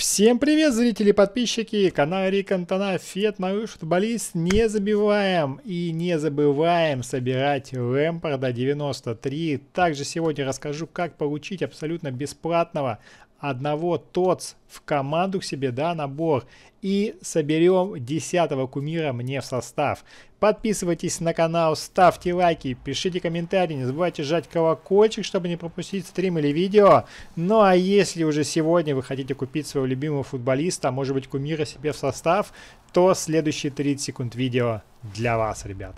Всем привет, зрители и подписчики! Канал Рикантона, Фет, Маруш, футболист. Не забиваем и не забываем собирать Лэмпорда 93. Также сегодня расскажу, как получить абсолютно бесплатного одного ТОЦ в команду к себе, да, набор. И соберем десятого кумира мне в состав. Подписывайтесь на канал, ставьте лайки, пишите комментарии, не забывайте жать колокольчик, чтобы не пропустить стрим или видео. Ну а если уже сегодня вы хотите купить своего любимого футболиста, а может быть кумира себе в состав, то следующие 30 секунд видео для вас, ребят.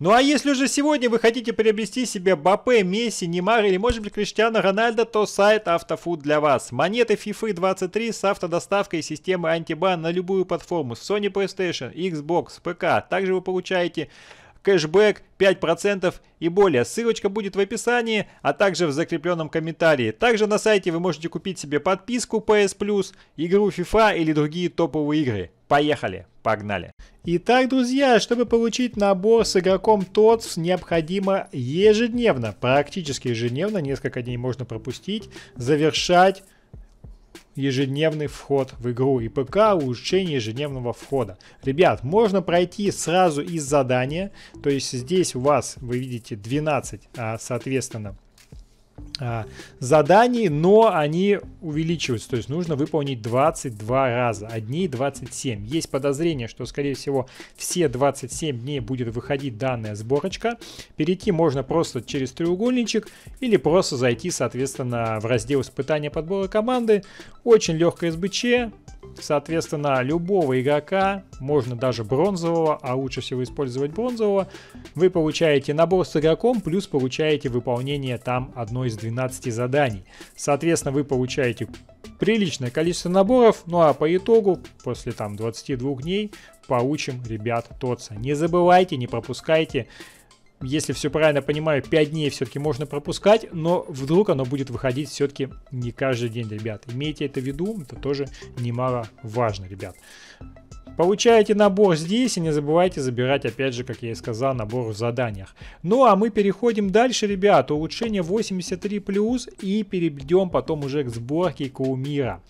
Ну а если уже сегодня вы хотите приобрести себе Бапе, Месси, Немар или может быть Криштиана Рональдо, то сайт Автофуд для вас. Монеты FIFA 23 с автодоставкой системы антибан на любую платформу Sony PlayStation, Xbox, ПК. Также вы получаете кэшбэк 5% и более. Ссылочка будет в описании, а также в закрепленном комментарии. Также на сайте вы можете купить себе подписку PS+, игру FIFA или другие топовые игры. Поехали, погнали. Итак, друзья, чтобы получить набор с игроком ТОТС, необходимо ежедневно, практически ежедневно, несколько дней можно пропустить, завершать ежедневный вход в игру и ПК улучшение ежедневного входа. Ребят, можно пройти сразу из задания, то есть здесь у вас, вы видите, 12, а, соответственно, а, заданий, но они увеличиваются, то есть нужно выполнить 22 раза, Дней 27. Есть подозрение, что, скорее всего, все 27 дней будет выходить данная сборочка. Перейти можно просто через треугольничек или просто зайти, соответственно, в раздел испытания подбора команды. Очень легкое СБЧ, Соответственно, любого игрока, можно даже бронзового, а лучше всего использовать бронзового, вы получаете набор с игроком, плюс получаете выполнение там одной из 12 заданий. Соответственно, вы получаете приличное количество наборов, ну а по итогу, после там 22 дней, получим, ребят, ТОЦа. Не забывайте, не пропускайте если все правильно понимаю, 5 дней все-таки можно пропускать, но вдруг оно будет выходить все-таки не каждый день, ребят. Имейте это в виду, это тоже немало важно, ребят. Получаете набор здесь и не забывайте забирать, опять же, как я и сказал, набор в заданиях. Ну а мы переходим дальше, ребят, улучшение 83+, и перейдем потом уже к сборке кумира.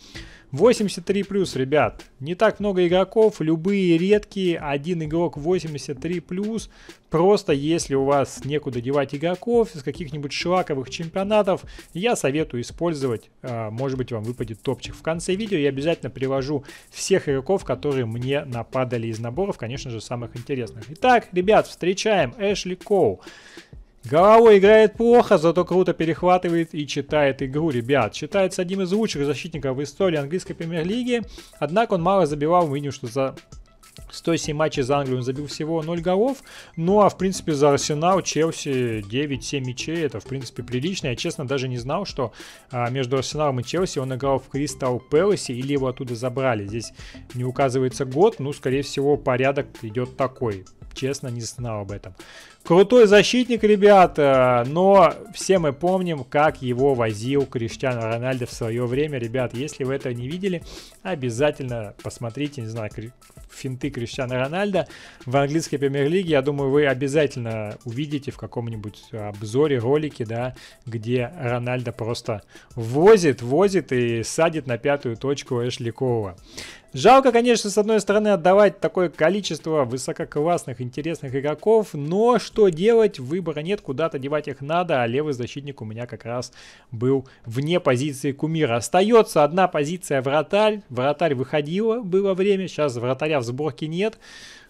83 плюс, ребят. Не так много игроков, любые редкие, один игрок 83 плюс. Просто если у вас некуда девать игроков из каких-нибудь шлаковых чемпионатов, я советую использовать, э, может быть вам выпадет топчик. В конце видео я обязательно привожу всех игроков, которые мне нападали из наборов, конечно же самых интересных. Итак, ребят, встречаем Эшли Коу. Головой играет плохо, зато круто перехватывает и читает игру, ребят. Считается одним из лучших защитников в истории английской премьер-лиги, однако он мало забивал, мы видим, что за 107 матчей за Англию он забил всего 0 голов. Ну а в принципе за Арсенал, Челси 9-7 мячей. Это в принципе прилично. Я честно даже не знал, что а, между Арсеналом и Челси он играл в Кристал Пэласе или его оттуда забрали. Здесь не указывается год, ну скорее всего порядок идет такой. Честно, не знал об этом. Крутой защитник, ребята, но все мы помним, как его возил Криштиану Рональдо в свое время. Ребят, если вы этого не видели, обязательно посмотрите, не знаю, финты Криштиана Рональда в английской премьер-лиге, я думаю, вы обязательно увидите в каком-нибудь обзоре, ролике, да, где Рональда просто возит, возит и садит на пятую точку Эшли Коула. Жалко, конечно, с одной стороны отдавать такое количество высококлассных, интересных игроков, но что делать, выбора нет, куда-то девать их надо, а левый защитник у меня как раз был вне позиции кумира. Остается одна позиция вратарь, вратарь выходила, было время, сейчас вратаря в сборке нет.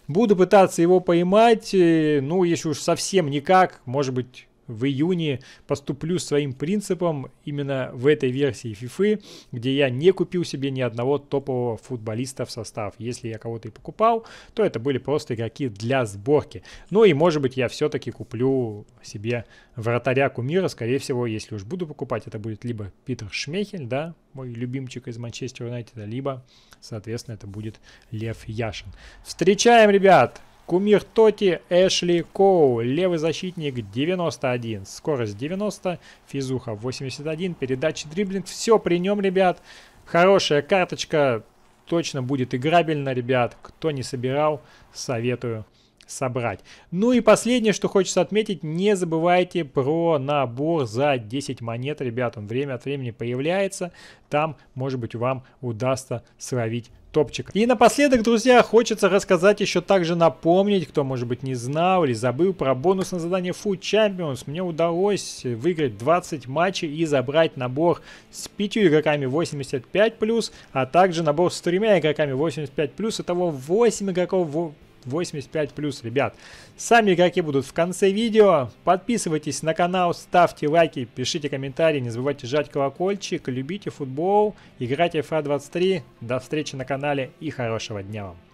Буду пытаться его поймать, э, ну, если уж совсем никак, может быть, в июне поступлю своим принципом именно в этой версии FIFA, где я не купил себе ни одного топового футболиста в состав. Если я кого-то и покупал, то это были просто игроки для сборки. Ну и может быть я все-таки куплю себе вратаря кумира, скорее всего, если уж буду покупать, это будет либо Питер Шмехель, да, мой любимчик из Манчестер Юнайтед, либо, соответственно, это будет Лев Яшин. Встречаем, ребят! Кумир Тоти Эшли Коу, левый защитник 91, скорость 90, физуха 81, передача, дриблинг, все при нем, ребят. Хорошая карточка, точно будет играбельно, ребят. Кто не собирал, советую собрать. Ну и последнее, что хочется отметить, не забывайте про набор за 10 монет, ребят, он время от времени появляется, там, может быть, вам удастся словить топчик. И напоследок, друзья, хочется рассказать еще также напомнить, кто, может быть, не знал или забыл про бонус на задание Food Champions. Мне удалось выиграть 20 матчей и забрать набор с 5 игроками 85+, а также набор с 3 игроками 85+, итого 8 игроков 85 плюс, ребят. Сами игроки будут в конце видео. Подписывайтесь на канал, ставьте лайки, пишите комментарии, не забывайте жать колокольчик, любите футбол, играйте в FA23. До встречи на канале и хорошего дня вам.